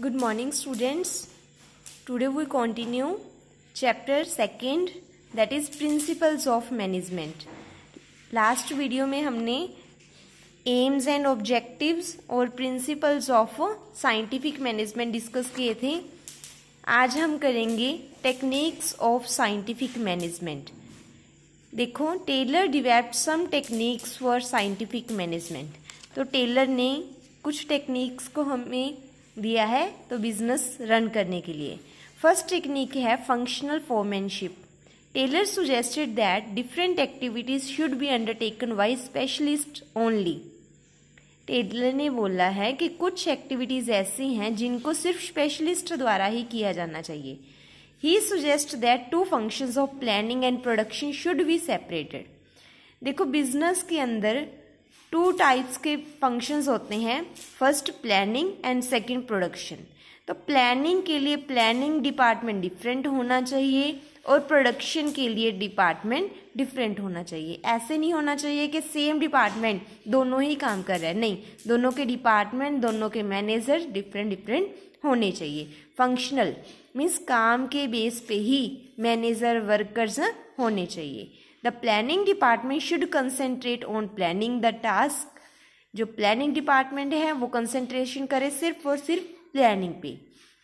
Good morning students today we continue chapter second that is principles of management last video में हमने aims and objectives और principles of scientific management discuss किए थे आज हम करेंगे टेक्निक्स ऑफ साइंटिफिक मैनेजमेंट देखो Taylor develop some techniques for scientific management तो टेलर ने कुछ टेक्निक्स को हमें दिया है तो बिजनेस रन करने के लिए फर्स्ट टेक्निक है functional foremanship Taylor suggested that different activities should be undertaken by specialist only Taylor ने बोला है कि कुछ एक्टिविटीज ऐसी हैं जिनको सिर्फ स्पेशलिस्ट द्वारा ही किया जाना चाहिए ही suggest that two functions of planning and production should be separated देखो बिजनेस के अंदर टू टाइप्स के फंक्शंस होते हैं first planning and second production तो प्लानिंग के लिए प्लानिंग डिपार्टमेंट डिफरेंट होना चाहिए और प्रोडक्शन के लिए डिपार्टमेंट डिफरेंट होना चाहिए ऐसे नहीं होना चाहिए कि सेम डिपार्टमेंट दोनों ही काम कर रहे हैं नहीं दोनों के डिपार्टमेंट दोनों के मैनेजर डिफरेंट डिफरेंट होने चाहिए फंक्शनल मीन्स काम के बेस पे ही मैनेजर वर्कर्स होने चाहिए the planning department should concentrate on planning the task जो प्लानिंग डिपार्टमेंट है वो कंसेंट्रेशन करे सिर्फ और सिर्फ प्लानिंग पे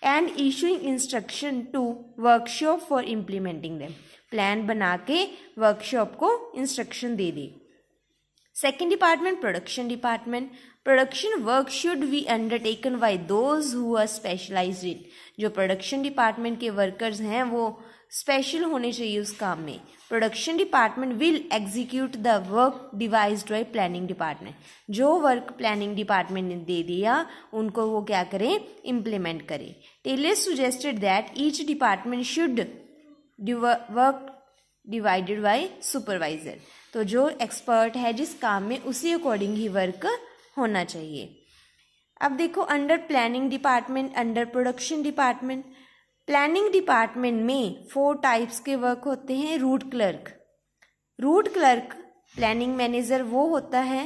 and issuing instruction to workshop for implementing them plan बना के वर्कशॉप को इंस्ट्रक्शन दे दे second department production department production work should be undertaken by those who are in जो प्रोडक्शन डिपार्टमेंट के वर्कर्स हैं वो स्पेशल होने चाहिए उस काम में production department will execute the work devise by planning department जो वर्क प्लानिंग डिपार्टमेंट ने दे दिया उनको वो क्या करें इम्प्लीमेंट करें Taylor suggested that each department should work divided by supervisor तो जो एक्सपर्ट है जिस काम में उसी अकॉर्डिंग ही वर्क होना चाहिए अब देखो under planning department under production department planning department में फोर टाइप्स के वर्क होते हैं route clerk route clerk planning manager वो होता है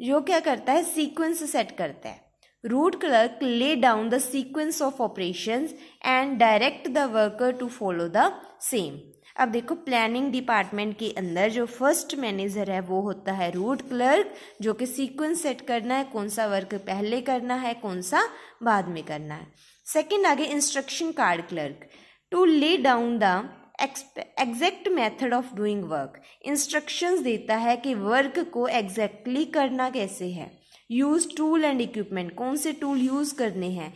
जो क्या करता है सीक्वेंस सेट करता है route clerk lay down the sequence of operation and direct the worker to follow the same अब देखो प्लानिंग डिपार्टमेंट के अंदर जो फर्स्ट मैनेजर है वो होता है रूट क्लर्क जो कि सीक्वेंस सेट करना है कौन सा वर्क पहले करना है कौन सा बाद में करना है सेकेंड आगे instruction card clerk to lay down the exact method of doing work instructions देता है कि वर्क को एग्जैक्टली exactly करना कैसे है यूज टूल एंड इक्विपमेंट कौन से टूल यूज करने हैं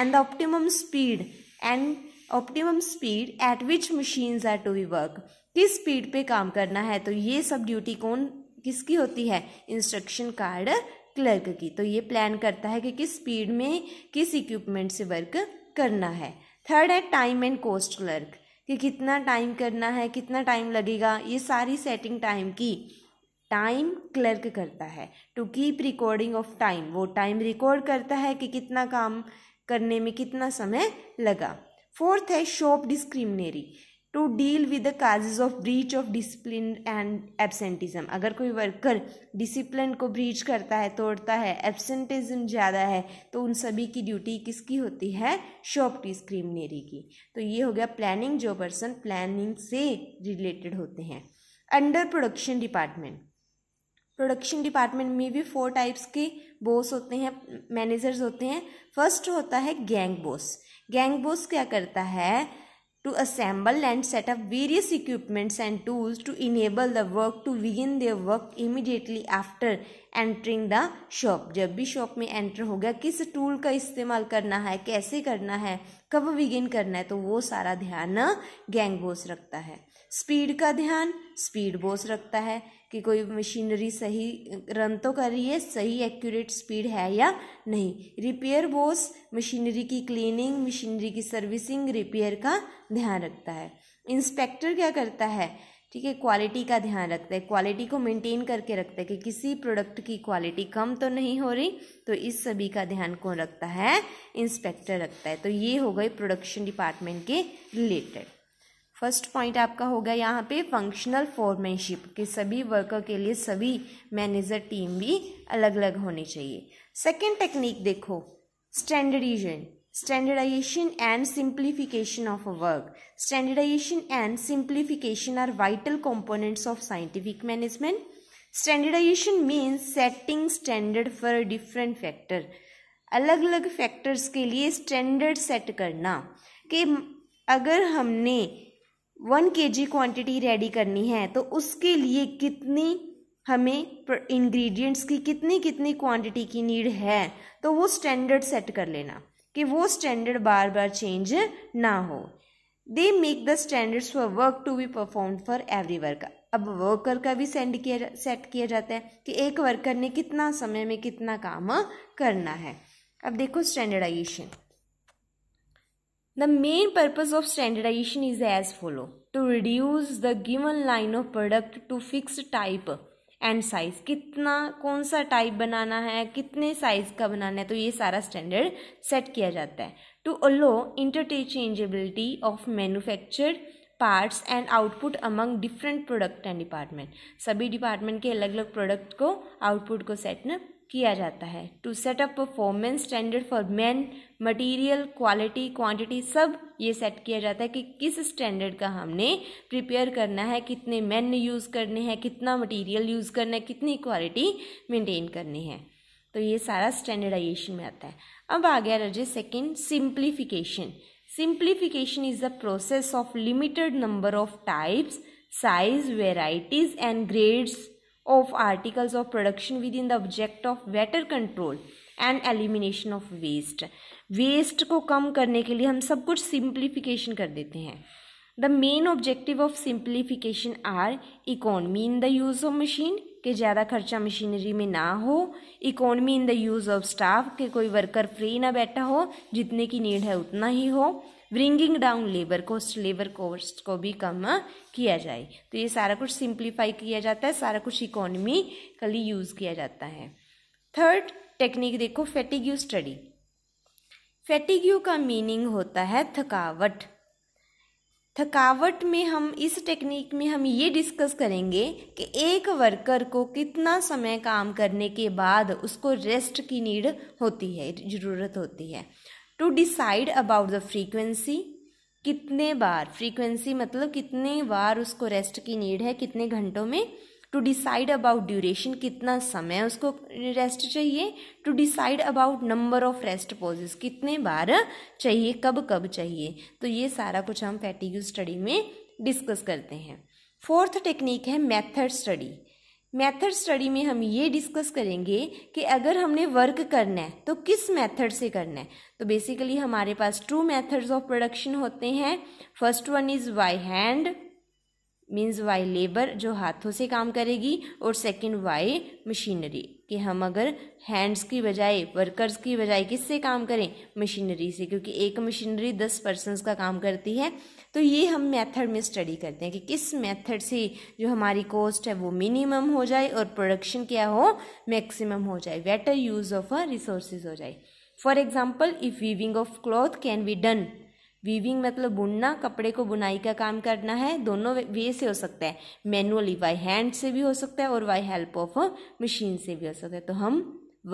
and the optimum speed and optimum speed at which machine are to be work किस स्पीड पे काम करना है तो ये सब ड्यूटी कौन किसकी होती है इंस्ट्रक्शन कार्ड क्लर्क की तो ये प्लान करता है कि किस स्पीड में किस इक्विपमेंट से वर्क करना है थर्ड है टाइम एंड कॉस्ट क्लर्क कि कितना टाइम करना है कितना टाइम लगेगा ये सारी सेटिंग टाइम की टाइम क्लर्क करता है to keep recording of time वो टाइम रिकॉर्ड करता है कि कितना काम करने में कितना समय लगा फोर्थ है shop disciplinary to deal with the causes of breach of discipline and absenteeism अगर कोई वर्कर डिसिप्लिन को ब्रीच करता है तोड़ता है एबसेंटिज्म ज़्यादा है तो उन सभी की ड्यूटी किसकी होती है शॉप डिस्क्रिमिनेरी की तो ये हो गया प्लानिंग जो पर्सन प्लानिंग से रिलेटेड होते हैं under production department production department में भी फोर टाइप्स के बॉस होते हैं मैनेजर्स होते हैं फर्स्ट होता है गैंग बॉस गैंग बॉस क्या करता है to assemble and set up various equipments and tools to enable the work to begin their work immediately after entering the shop. जब भी shop में enter हो गया किस tool का इस्तेमाल करना है कैसे करना है कब बिगिन करना है तो वो सारा ध्यान गैंग बोस रखता है स्पीड का ध्यान स्पीड बोस रखता है कि कोई मशीनरी सही रन तो कर रही है सही एक्यूरेट स्पीड है या नहीं रिपेयर बोस मशीनरी की क्लीनिंग मशीनरी की सर्विसिंग रिपेयर का ध्यान रखता है इंस्पेक्टर क्या करता है ठीक है क्वालिटी का ध्यान रखते हैं क्वालिटी को मेंटेन करके रखते हैं कि किसी प्रोडक्ट की क्वालिटी कम तो नहीं हो रही तो इस सभी का ध्यान कौन रखता है इंस्पेक्टर रखता है तो ये हो गए प्रोडक्शन डिपार्टमेंट के रिलेटेड फर्स्ट पॉइंट आपका होगा यहाँ पे फंक्शनल फॉर्मेनशिप के सभी वर्कर के लिए सभी मैनेजर टीम भी अलग अलग होनी चाहिए सेकेंड टेक्निक देखो standardization standardization and simplification of a work standardization and simplification are vital components of scientific management standardization means setting standard for different factor अलग अलग फैक्टर्स के लिए स्टैंडर्ड सेट करना कि अगर हमने वन के जी क्वान्टिटी रेडी करनी है तो उसके लिए कितनी हमें इन्ग्रीडियंट्स की कितनी कितनी क्वान्टिटी की नीड है तो वो स्टैंडर्ड सेट कर लेना कि वो स्टैंडर्ड बार बार चेंज ना हो they make the standards for work to be perform for every worker अब वर्कर का भी सेंड किया सेट किया जाता है कि एक वर्कर ने कितना समय में कितना काम करना है अब देखो standardization the main purpose of standardization is as follow to reduce the given line of product to fix type and size कितना कौन सा टाइप बनाना है कितने साइज का बनाना है तो ये सारा स्टैंडर्ड सेट किया जाता है to allow interchangeability of manufactured parts and output among different product and department सभी डिपार्टमेंट के अलग अलग प्रोडक्ट को आउटपुट को सेट न किया जाता है to set up performance standard for man material quality quantity सब ये सेट किया जाता है कि किस स्टैंडर्ड का हमने प्रिपेयर करना है कितने मैन यूज़ करने हैं कितना मटेरियल यूज़ करना है कितनी क्वालिटी मेंटेन करनी है तो ये सारा स्टैंडर्डाइजेशन में आता है अब आ गया रजे second simplification simplification is the process of limited number of types size varieties and grades of articles of production within the object of better control and elimination of waste waste को कम करने के लिए हम सब कुछ सिंप्लीफिकेशन कर देते हैं the main objective of simplification are economy in the use of machine के ज़्यादा खर्चा मशीनरी में ना हो economy in the use of staff के कोई वर्कर फ्री ना बैठा हो जितने की नीड है उतना ही हो bringing down labour cost labour cost को भी कम किया जाए तो ये सारा कुछ सिंप्लीफाई किया जाता है सारा कुछ इकोनॉमिकली यूज़ किया जाता है थर्ड टेक्निक देखो फेटिग्यू स्टडी फेटिग्यू का मीनिंग होता है थकावट थकावट में हम इस टेक्निक में हम ये डिस्कस करेंगे कि एक वर्कर को कितना समय काम करने के बाद उसको रेस्ट की नीड होती है ज़रूरत होती है to decide about the frequency कितने बार फ्रीक्वेंसी मतलब कितने बार उसको रेस्ट की नीड है कितने घंटों में टू डिसाइड अबाउट ड्यूरेशन कितना समय उसको रेस्ट चाहिए to decide about number of rest pauses कितने बार चाहिए कब कब चाहिए तो ये सारा कुछ हम फैटिग स्टडी में डिस्कस करते हैं फोर्थ टेक्निक है मेथड स्टडी मेथड स्टडी में हम ये डिस्कस करेंगे कि अगर हमने वर्क करना है तो किस मेथड से करना है तो बेसिकली हमारे पास टू मेथड्स ऑफ प्रोडक्शन होते हैं first one is by hand means by labour जो हाथों से काम करेगी और सेकेंड वाई मशीनरी कि हम अगर हैंड्स की बजाय वर्कर्स की बजाय किससे काम करें मशीनरी से क्योंकि एक मशीनरी दस पर्सनस का काम करती है तो ये हम मेथड में स्टडी करते हैं कि किस मेथड से जो हमारी कॉस्ट है वो मिनिमम हो जाए और प्रोडक्शन क्या हो मैक्सिमम हो जाए better use of a resources हो जाए for example if weaving of cloth can be done weaving मतलब बुनना कपड़े को बुनाई का काम करना है दोनों वे से हो सकता है मैनुअली बाय हैंड से भी हो सकता है और बाय हेल्प ऑफ मशीन से भी हो सकता है तो हम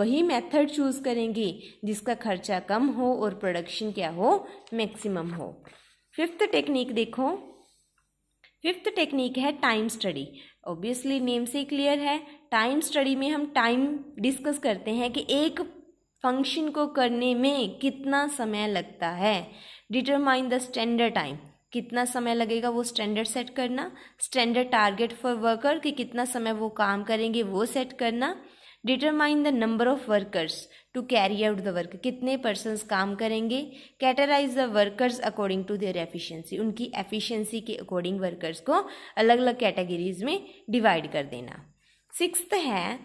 वही मेथड चूज करेंगे जिसका खर्चा कम हो और प्रोडक्शन क्या हो मैक्सिमम हो फिफ्थ टेक्निक देखो फिफ्थ टेक्निक है टाइम स्टडी ऑब्वियसली नेम से क्लियर है टाइम स्टडी में हम टाइम डिस्कस करते हैं कि एक फंक्शन को करने में कितना समय लगता है डिटरमाइन द स्टैंडर्ड टाइम कितना समय लगेगा वो स्टैंडर्ड सेट करना स्टैंडर्ड टारगेट फॉर वर्कर कि कितना समय वो काम करेंगे वो सेट करना determine the number of workers to carry out the work कितने पर्सनस काम करेंगे categorize the workers according to their efficiency उनकी एफिशिएंसी के अकॉर्डिंग वर्कर्स को अलग अलग कैटेगरीज में डिवाइड कर देना सिक्स है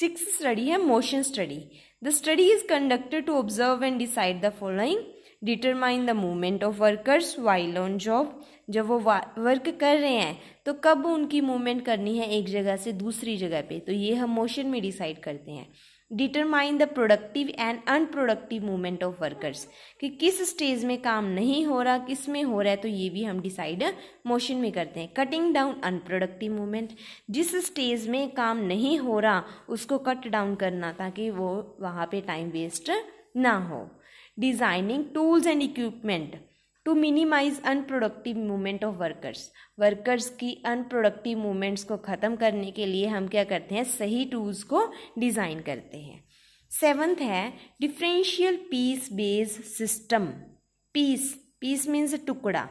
सिक्स स्टडी है motion study the study is conducted to observe and decide the following determine the movement of workers while on job जब वो वर्क कर रहे हैं तो कब उनकी मूवमेंट करनी है एक जगह से दूसरी जगह पे तो ये हम मोशन में डिसाइड करते हैं determine the productive and unproductive movement of workers कि किस स्टेज में काम नहीं हो रहा किस में हो रहा है तो ये भी हम डिसाइड मोशन में करते हैं कटिंग डाउन अनप्रोडक्टिव मूवमेंट जिस स्टेज में काम नहीं हो रहा उसको कट डाउन करना ताकि वो वहाँ पे टाइम वेस्ट ना हो designing tools and equipment to minimize unproductive movement of workers workers की अनप्रोडक्टिव मूवमेंट्स को ख़त्म करने के लिए हम क्या करते हैं सही टूल्स को डिज़ाइन करते हैं सेवन्थ है differential piece base system piece piece means टुकड़ा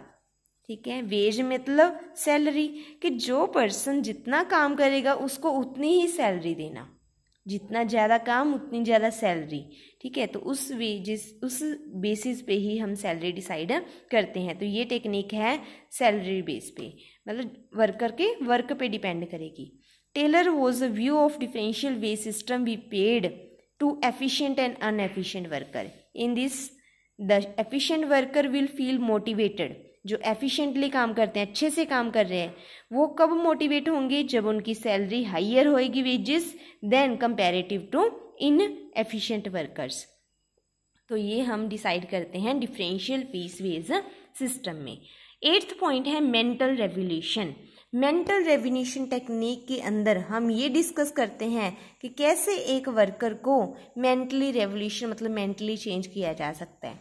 ठीक है वेज मतलब सैलरी कि जो पर्सन जितना काम करेगा उसको उतनी ही सैलरी देना जितना ज़्यादा काम उतनी ज़्यादा सैलरी ठीक है तो उस वेजिस उस बेसिस पे ही हम सैलरी डिसाइड करते हैं तो ये टेक्निक है सैलरी बेस पे मतलब वर्कर के वर्क पे डिपेंड करेगी Taylor was a view of differential wage system we paid to efficient and unefficient worker in this the efficient worker will feel motivated जो एफिशिएंटली काम करते हैं अच्छे से काम कर रहे हैं वो कब मोटिवेट होंगे जब उनकी सैलरी हाइयर होएगी wages than comparative to inefficient workers तो ये हम डिसाइड करते हैं डिफरेंशियल फीस वेज सिस्टम में एट्थ पॉइंट है mental revolution mental revolution technique के अंदर हम ये डिस्कस करते हैं कि कैसे एक वर्कर को मेंटली रेवोल्यूशन मतलब मेंटली चेंज किया जा सकता है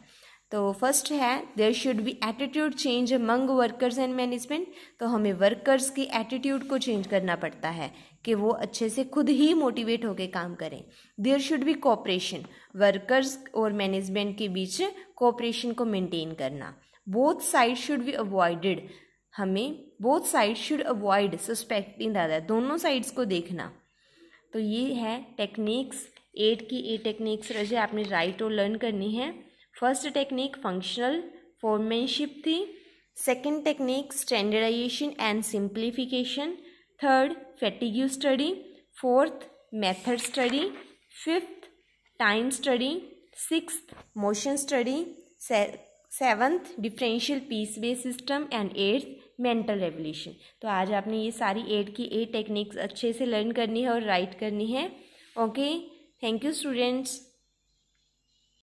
तो फर्स्ट है there should be attitude change among workers and management तो हमें वर्कर्स की एटीट्यूड को चेंज करना पड़ता है कि वो अच्छे से खुद ही मोटिवेट होकर काम करें there should be cooperation workers और मैनेजमेंट के बीच कॉपरेशन को मेंटेन करना both side should be avoided हमें both side should avoid suspecting दादा दोनों साइड्स को देखना तो ये है टेक्निक्स एट की ए टेक्निक्स रजे आपने राइट और लर्न करनी है फर्स्ट टेक्निक फंक्शनल फॉर्मेनशिप थी second technique standardization and simplification third fatigue study fourth method study fifth time study six motion study seventh differential piece base system and eighth mental revolution तो आज आपने ये सारी eight की eight techniques अच्छे से learn करनी है और राइट करनी है ओके थैंक यू स्टूडेंट्स